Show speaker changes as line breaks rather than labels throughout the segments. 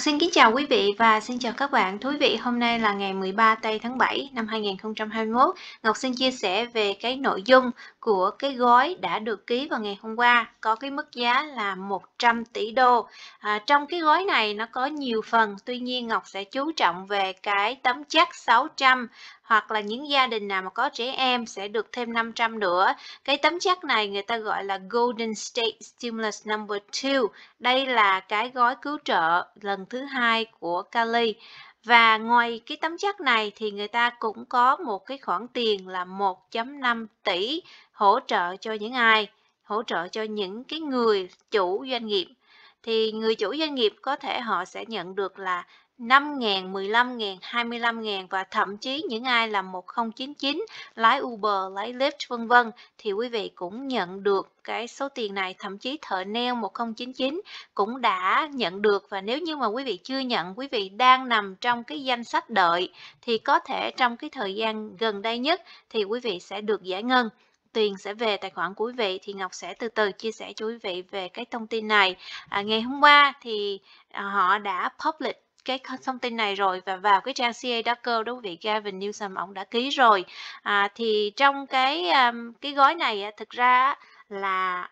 Xin kính chào quý vị và xin chào các bạn. Thú vị, hôm nay là ngày 13 tây tháng 7 năm 2021. Ngọc xin chia sẻ về cái nội dung của cái gói đã được ký vào ngày hôm qua có cái mức giá là 100 tỷ đô. À, trong cái gói này nó có nhiều phần, tuy nhiên Ngọc sẽ chú trọng về cái tấm chắc 600 hoặc là những gia đình nào mà có trẻ em sẽ được thêm 500 nữa. Cái tấm chắc này người ta gọi là Golden State Stimulus Number 2. Đây là cái gói cứu trợ lần thứ hai của Cali. Và ngoài cái tấm chắc này thì người ta cũng có một cái khoản tiền là 1.5 tỷ hỗ trợ cho những ai, hỗ trợ cho những cái người chủ doanh nghiệp. Thì người chủ doanh nghiệp có thể họ sẽ nhận được là 5.000, 15.000, 25.000 và thậm chí những ai làm 1099, lái Uber, lái Lyft vân vân thì quý vị cũng nhận được cái số tiền này, thậm chí thợ neo 1099 cũng đã nhận được và nếu như mà quý vị chưa nhận, quý vị đang nằm trong cái danh sách đợi thì có thể trong cái thời gian gần đây nhất thì quý vị sẽ được giải ngân tiền sẽ về tài khoản của quý vị thì Ngọc sẽ từ từ chia sẻ cho quý vị về cái thông tin này. À, ngày hôm qua thì à, họ đã public cái thông tin này rồi và vào cái trang CA Docker đối vị Gavin Newsom ông đã ký rồi à, thì trong cái um, cái gói này thực ra là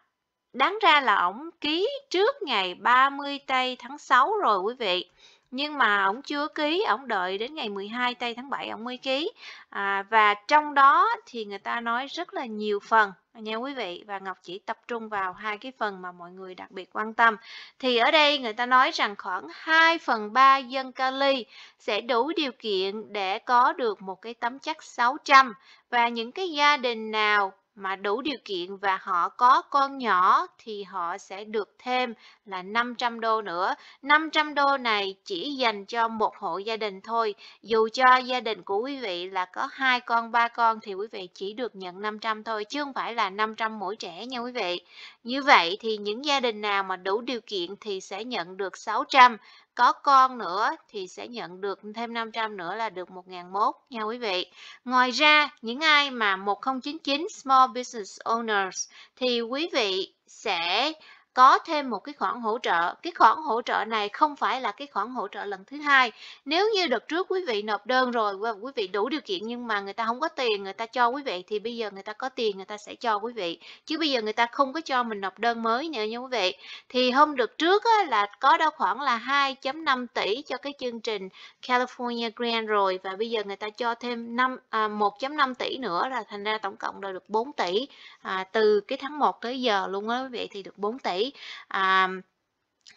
đáng ra là ông ký trước ngày 30 tây tháng 6 rồi quý vị nhưng mà ổng chưa ký ổng đợi đến ngày 12 tây tháng 7 ổng mới ký à, và trong đó thì người ta nói rất là nhiều phần nha quý vị và Ngọc chỉ tập trung vào hai cái phần mà mọi người đặc biệt quan tâm thì ở đây người ta nói rằng khoảng 2 phần 3 dân Cali sẽ đủ điều kiện để có được một cái tấm chắc 600 và những cái gia đình nào mà đủ điều kiện và họ có con nhỏ thì họ sẽ được thêm là 500 đô nữa. 500 đô này chỉ dành cho một hộ gia đình thôi. Dù cho gia đình của quý vị là có hai con, ba con thì quý vị chỉ được nhận 500 thôi chứ không phải là 500 mỗi trẻ nha quý vị. Như vậy thì những gia đình nào mà đủ điều kiện thì sẽ nhận được 600 có con nữa thì sẽ nhận được thêm 500 nữa là được 1001 nha quý vị. Ngoài ra, những ai mà 1099 Small Business Owners thì quý vị sẽ có thêm một cái khoản hỗ trợ. Cái khoản hỗ trợ này không phải là cái khoản hỗ trợ lần thứ hai. Nếu như đợt trước quý vị nộp đơn rồi và quý vị đủ điều kiện nhưng mà người ta không có tiền người ta cho quý vị thì bây giờ người ta có tiền người ta sẽ cho quý vị. Chứ bây giờ người ta không có cho mình nộp đơn mới nữa nha quý vị. Thì hôm đợt trước là có đâu khoảng là 2.5 tỷ cho cái chương trình California Grant rồi và bây giờ người ta cho thêm 5 1.5 à, tỷ nữa là thành ra tổng cộng là được 4 tỷ à, từ cái tháng 1 tới giờ luôn á quý vị thì được 4 tỷ À,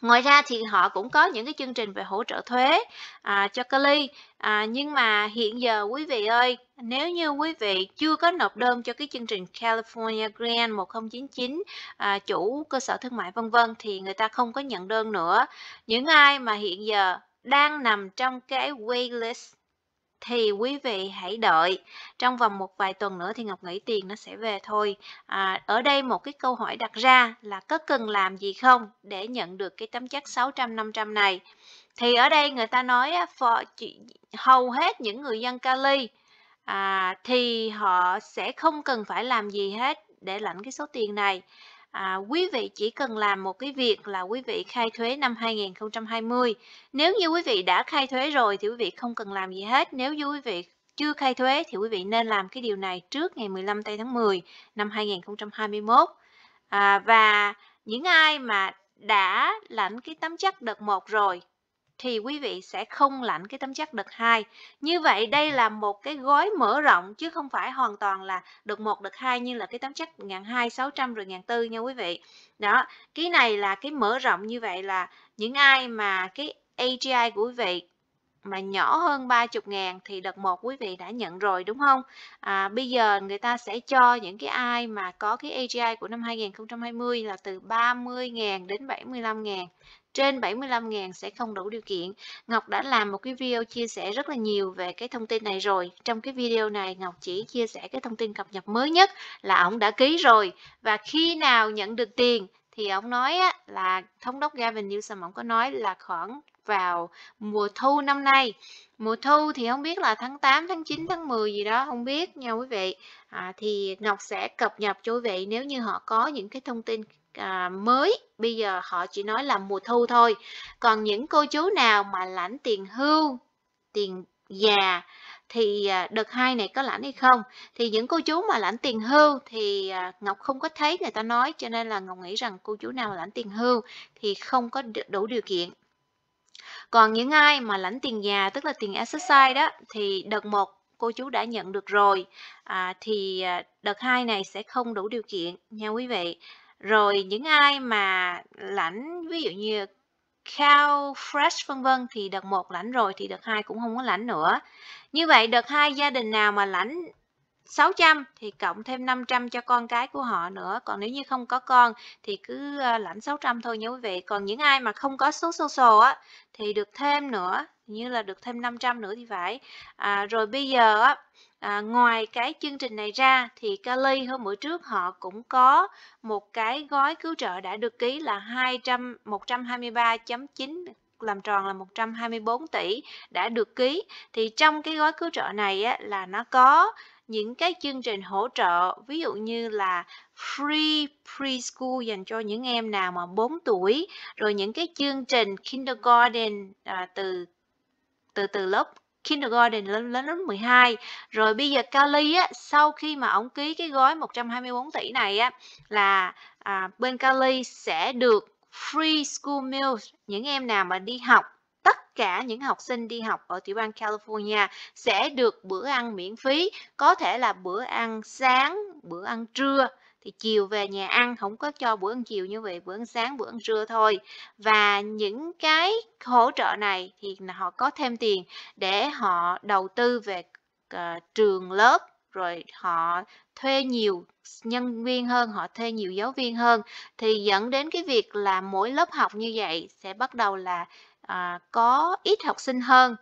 ngoài ra thì họ cũng có những cái chương trình về hỗ trợ thuế à, cho Cali à, nhưng mà hiện giờ quý vị ơi nếu như quý vị chưa có nộp đơn cho cái chương trình California Grant 1099 à, chủ cơ sở thương mại vân vân thì người ta không có nhận đơn nữa những ai mà hiện giờ đang nằm trong cái waitlist thì quý vị hãy đợi trong vòng một vài tuần nữa thì ngọc nghĩ tiền nó sẽ về thôi à, ở đây một cái câu hỏi đặt ra là có cần làm gì không để nhận được cái tấm chắc 600 500 này thì ở đây người ta nói for, hầu hết những người dân Cali à, thì họ sẽ không cần phải làm gì hết để lãnh cái số tiền này à, quý vị chỉ cần làm một cái việc là quý vị khai thuế năm 2020. Nếu như quý vị đã khai thuế rồi thì quý vị không cần làm gì hết. Nếu như quý vị chưa khai thuế thì quý vị nên làm cái điều này trước ngày 15 tây tháng 10 năm 2021. À, và những ai mà đã lãnh cái tấm chắc đợt 1 rồi thì quý vị sẽ không lãnh cái tấm chắc đợt 2. Như vậy đây là một cái gói mở rộng chứ không phải hoàn toàn là đợt 1 đợt 2 như là cái tấm chắc chất 1200 600 rồi 1400 nha quý vị. Đó, cái này là cái mở rộng như vậy là những ai mà cái AGI của quý vị mà nhỏ hơn 30 ngàn thì đợt 1 quý vị đã nhận rồi đúng không? À, bây giờ người ta sẽ cho những cái ai mà có cái AGI của năm 2020 là từ 30 ngàn đến 75 ngàn trên 75.000 sẽ không đủ điều kiện. Ngọc đã làm một cái video chia sẻ rất là nhiều về cái thông tin này rồi. Trong cái video này Ngọc chỉ chia sẻ cái thông tin cập nhật mới nhất là ông đã ký rồi và khi nào nhận được tiền thì ông nói á, là thống đốc Gavin Newsom ông có nói là khoảng vào mùa thu năm nay mùa thu thì không biết là tháng 8 tháng 9 tháng 10 gì đó không biết nha quý vị à, thì Ngọc sẽ cập nhật cho quý vị nếu như họ có những cái thông tin à, mới bây giờ họ chỉ nói là mùa thu thôi còn những cô chú nào mà lãnh tiền hưu tiền già thì à, đợt hai này có lãnh hay không thì những cô chú mà lãnh tiền hưu thì à, ngọc không có thấy người ta nói cho nên là ngọc nghĩ rằng cô chú nào lãnh tiền hưu thì không có đủ điều kiện còn những ai mà lãnh tiền già tức là tiền exercise đó thì đợt một cô chú đã nhận được rồi à, thì à, đợt hai này sẽ không đủ điều kiện nha quý vị rồi những ai mà lãnh ví dụ như cao fresh vân vân thì đợt một lãnh rồi thì đợt hai cũng không có lãnh nữa. Như vậy đợt hai gia đình nào mà lãnh 600 thì cộng thêm 500 cho con cái của họ nữa. Còn nếu như không có con thì cứ ờ, lãnh 600 thôi nha quý vị. Còn những ai mà không có số social á thì được thêm nữa, như là được thêm 500 nữa thì phải. À, rồi bây giờ á à, ngoài cái chương trình này ra thì Cali hôm bữa trước họ cũng có một cái gói cứu trợ đã được ký là 200 123.9 làm tròn là 124 tỷ đã được ký thì trong cái gói cứu trợ này á, là nó có những cái chương trình hỗ trợ ví dụ như là free preschool dành cho những em nào mà 4 tuổi rồi những cái chương trình kindergarten à, từ từ từ lớp kindergarten lên lên lớp 12. Rồi bây giờ Cali á sau khi mà ông ký cái gói 124 tỷ này á là à, bên Cali sẽ được free school meals những em nào mà đi học tất cả những học sinh đi học ở tiểu bang California sẽ được bữa ăn miễn phí, có thể là bữa ăn sáng, bữa ăn trưa thì chiều về nhà ăn không có cho bữa ăn chiều như vậy bữa ăn sáng bữa ăn trưa thôi và những cái hỗ trợ này thì họ có thêm tiền để họ đầu tư về uh, trường lớp rồi họ thuê nhiều nhân viên hơn họ thuê nhiều giáo viên hơn thì dẫn đến cái việc là mỗi lớp học như vậy sẽ bắt đầu là à, có ít học sinh hơn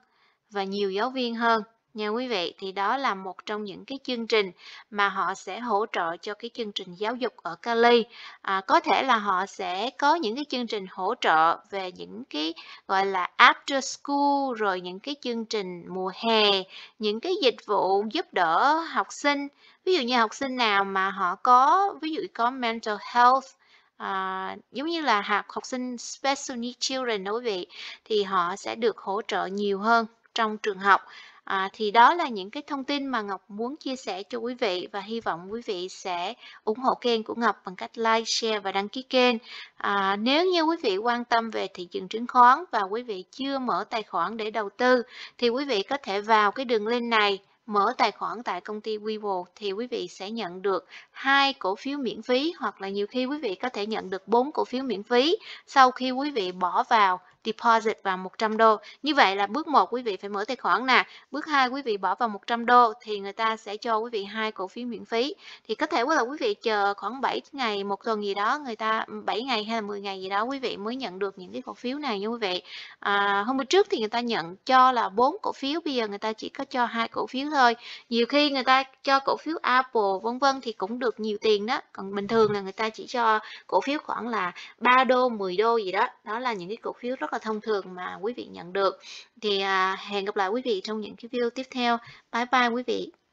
và nhiều giáo viên hơn Nha quý vị, thì đó là một trong những cái chương trình mà họ sẽ hỗ trợ cho cái chương trình giáo dục ở Cali. À, có thể là họ sẽ có những cái chương trình hỗ trợ về những cái gọi là after school, rồi những cái chương trình mùa hè, những cái dịch vụ giúp đỡ học sinh. Ví dụ như học sinh nào mà họ có, ví dụ có mental health, à, giống như là học học sinh special needs children đối vị thì họ sẽ được hỗ trợ nhiều hơn trong trường học À, thì đó là những cái thông tin mà Ngọc muốn chia sẻ cho quý vị và hy vọng quý vị sẽ ủng hộ kênh của Ngọc bằng cách like, share và đăng ký kênh. À, nếu như quý vị quan tâm về thị trường chứng khoán và quý vị chưa mở tài khoản để đầu tư thì quý vị có thể vào cái đường link này mở tài khoản tại công ty Webull thì quý vị sẽ nhận được hai cổ phiếu miễn phí hoặc là nhiều khi quý vị có thể nhận được bốn cổ phiếu miễn phí sau khi quý vị bỏ vào deposit vào 100 đô. Như vậy là bước 1 quý vị phải mở tài khoản nè, bước 2 quý vị bỏ vào 100 đô thì người ta sẽ cho quý vị hai cổ phiếu miễn phí. Thì có thể là quý vị chờ khoảng 7 ngày, một tuần gì đó, người ta 7 ừ, ngày hay là 10 ngày gì đó quý vị mới nhận được những cái cổ phiếu này nha quý vị. À, hôm bữa trước thì người ta nhận cho là 4 cổ phiếu, bây giờ người ta chỉ có cho hai cổ phiếu thôi. Nhiều khi người ta cho cổ phiếu Apple vân vân thì cũng được nhiều tiền đó. Còn bình thường là người ta chỉ cho cổ phiếu khoảng là 3 đô, 10 đô gì đó. Đó là những cái cổ phiếu rất là thông thường mà quý vị nhận được. Thì à, hẹn gặp lại quý vị trong những cái video tiếp theo. Bye bye quý vị.